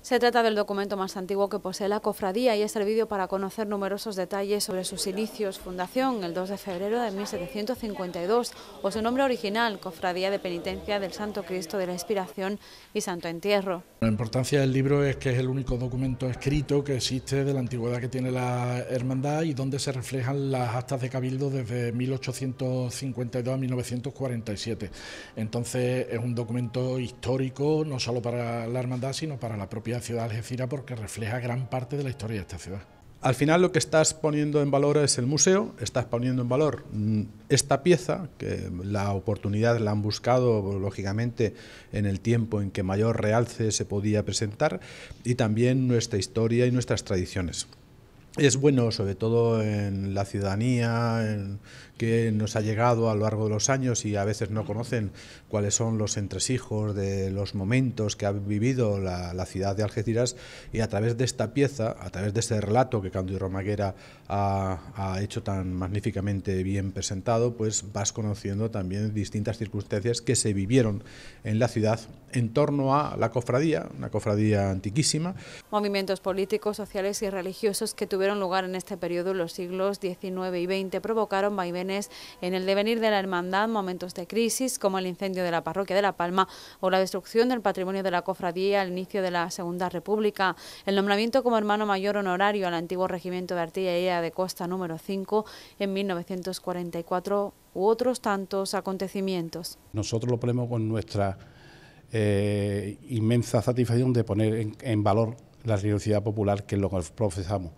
Se trata del documento más antiguo que posee la cofradía y es servido para conocer numerosos detalles sobre sus inicios, fundación el 2 de febrero de 1752 o su nombre original, Cofradía de Penitencia del Santo Cristo de la Inspiración y Santo Entierro. La importancia del libro es que es el único documento escrito que existe de la antigüedad que tiene la hermandad y donde se reflejan las actas de cabildo desde 1852 a 1947. Entonces es un documento histórico no solo para la hermandad sino para la propia propia ciudad de porque refleja gran parte de la historia de esta ciudad. Al final lo que estás poniendo en valor es el museo, estás poniendo en valor mm, esta pieza, que la oportunidad la han buscado lógicamente en el tiempo en que mayor realce se podía presentar, y también nuestra historia y nuestras tradiciones es bueno, sobre todo en la ciudadanía que nos ha llegado a lo largo de los años y a veces no conocen cuáles son los entresijos de los momentos que ha vivido la, ciudad de Algeciras y a través de esta pieza, a través de este relato que Candido Romaguera ha, hecho tan magníficamente bien presentado, pues vas conociendo también distintas circunstancias que se vivieron en la ciudad en torno a la cofradía, una cofradía antiquísima. Movimientos políticos, sociales y religiosos que tuvieron lugar en este periodo en los siglos XIX y XX provocaron vaivenes en el devenir de la hermandad, momentos de crisis como el incendio de la parroquia de La Palma o la destrucción del patrimonio de la cofradía al inicio de la Segunda República, el nombramiento como hermano mayor honorario al antiguo regimiento de artillería de Costa número 5 en 1944 u otros tantos acontecimientos. Nosotros lo ponemos con nuestra eh, inmensa satisfacción de poner en, valor la universidad popular que lo que profesamos.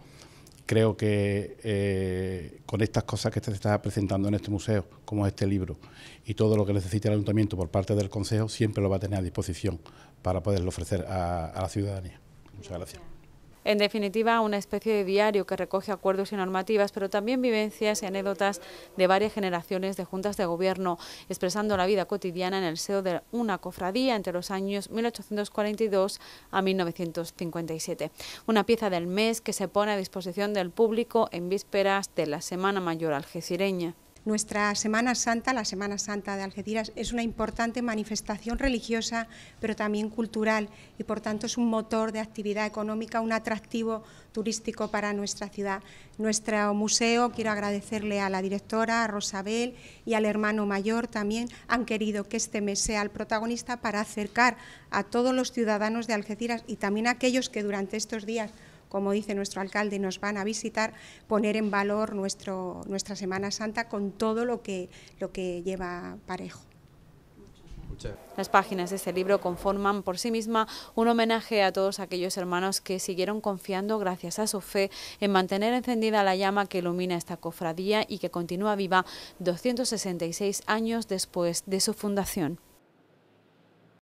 Creo que eh, con estas cosas que se están presentando en este museo, como este libro, y todo lo que necesita el ayuntamiento por parte del Consejo, siempre lo va a tener a disposición para poderlo ofrecer a la ciudadanía. Muchas gracias. En definitiva, una especie de diario que recoge acuerdos y normativas, pero también vivencias y anécdotas de varias generaciones de juntas de gobierno, expresando la vida cotidiana en el seo de una cofradía entre los años 1842 a 1957. Una pieza del mes que se pone a disposición del público en vísperas de la Semana Mayor algecireña. Nuestra Semana Santa, la Semana Santa de Algeciras, es una importante manifestación religiosa, pero también cultural, y por tanto es un motor de actividad económica, un atractivo turístico para nuestra ciudad. Nuestro museo, quiero agradecerle a la directora, a Rosabel y al hermano mayor también, han querido que este mes sea el protagonista para acercar a todos los ciudadanos de Algeciras y también a aquellos que durante estos días como dice nuestro alcalde, nos van a visitar, poner en valor nuestro, nuestra Semana Santa con todo lo que, lo que lleva parejo. Las páginas de este libro conforman por sí misma un homenaje a todos aquellos hermanos que siguieron confiando gracias a su fe en mantener encendida la llama que ilumina esta cofradía y que continúa viva 266 años después de su fundación.